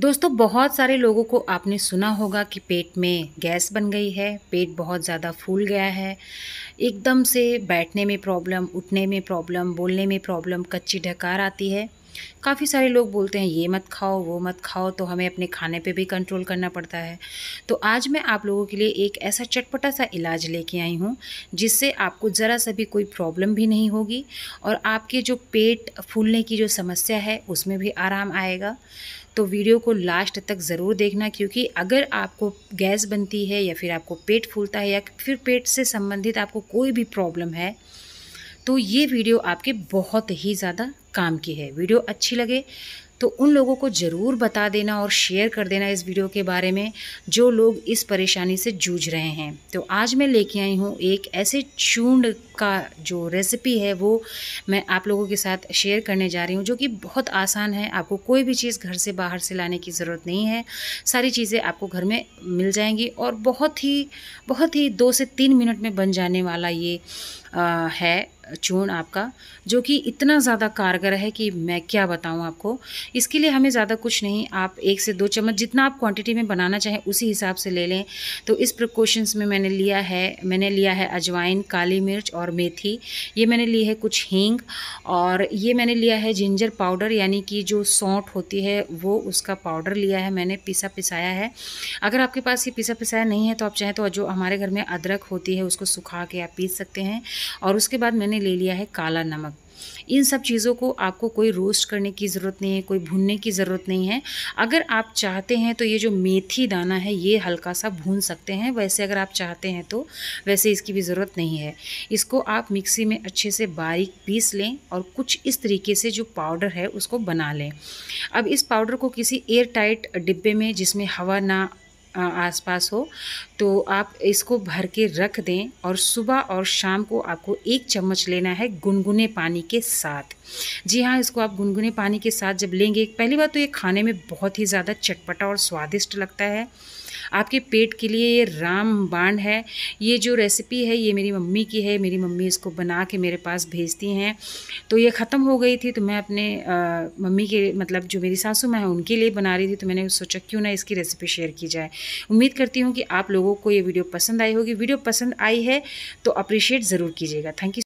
दोस्तों बहुत सारे लोगों को आपने सुना होगा कि पेट में गैस बन गई है पेट बहुत ज़्यादा फूल गया है एकदम से बैठने में प्रॉब्लम उठने में प्रॉब्लम बोलने में प्रॉब्लम कच्ची ढकार आती है काफ़ी सारे लोग बोलते हैं ये मत खाओ वो मत खाओ तो हमें अपने खाने पे भी कंट्रोल करना पड़ता है तो आज मैं आप लोगों के लिए एक ऐसा चटपटा सा इलाज लेके आई हूँ जिससे आपको ज़रा सा भी कोई प्रॉब्लम भी नहीं होगी और आपके जो पेट फूलने की जो समस्या है उसमें भी आराम आएगा तो वीडियो को लास्ट तक ज़रूर देखना क्योंकि अगर आपको गैस बनती है या फिर आपको पेट फूलता है या फिर पेट से संबंधित आपको कोई भी प्रॉब्लम है तो ये वीडियो आपके बहुत ही ज़्यादा काम की है वीडियो अच्छी लगे तो उन लोगों को ज़रूर बता देना और शेयर कर देना इस वीडियो के बारे में जो लोग इस परेशानी से जूझ रहे हैं तो आज मैं लेके आई हूँ एक ऐसे चूंड का जो रेसिपी है वो मैं आप लोगों के साथ शेयर करने जा रही हूँ जो कि बहुत आसान है आपको कोई भी चीज़ घर से बाहर से लाने की ज़रूरत नहीं है सारी चीज़ें आपको घर में मिल जाएंगी और बहुत ही बहुत ही दो से तीन मिनट में बन जाने वाला ये आ, है चूर्ण आपका जो कि इतना ज़्यादा कारगर है कि मैं क्या बताऊँ आपको इसके लिए हमें ज़्यादा कुछ नहीं आप एक से दो चम्मच जितना आप क्वांटिटी में बनाना चाहें उसी हिसाब से ले लें तो इस प्रिकॉशंस में मैंने लिया है मैंने लिया है अजवाइन काली मिर्च और और मेथी ये मैंने ली है कुछ हींग और ये मैंने लिया है जिंजर पाउडर यानी कि जो सौंठ होती है वो उसका पाउडर लिया है मैंने पिसा पिसाया है अगर आपके पास ये पिसा पिसाया नहीं है तो आप चाहें तो जो हमारे घर में अदरक होती है उसको सुखा के आप पीस सकते हैं और उसके बाद मैंने ले लिया है काला नमक इन सब चीज़ों को आपको कोई रोस्ट करने की ज़रूरत नहीं है कोई भूनने की ज़रूरत नहीं है अगर आप चाहते हैं तो ये जो मेथी दाना है ये हल्का सा भून सकते हैं वैसे अगर आप चाहते हैं तो वैसे इसकी भी ज़रूरत नहीं है इसको आप मिक्सी में अच्छे से बारीक पीस लें और कुछ इस तरीके से जो पाउडर है उसको बना लें अब इस पाउडर को किसी एयर टाइट डिब्बे में जिसमें हवा ना आसपास हो तो आप इसको भर के रख दें और सुबह और शाम को आपको एक चम्मच लेना है गुनगुने पानी के साथ जी हाँ इसको आप गुनगुने पानी के साथ जब लेंगे पहली बात तो ये खाने में बहुत ही ज़्यादा चटपटा और स्वादिष्ट लगता है आपके पेट के लिए ये राम बाण है ये जो रेसिपी है ये मेरी मम्मी की है मेरी मम्मी इसको बना के मेरे पास भेजती हैं तो ये ख़त्म हो गई थी तो मैं अपने मम्मी के मतलब जो मेरी सासू माँ है उनके लिए बना रही थी तो मैंने सोचा क्यों ना इसकी रेसिपी शेयर की जाए उम्मीद करती हूँ कि आप लोगों को ये वीडियो पसंद आई होगी वीडियो पसंद आई है तो अप्रिशिएट ज़रूर कीजिएगा थैंक यू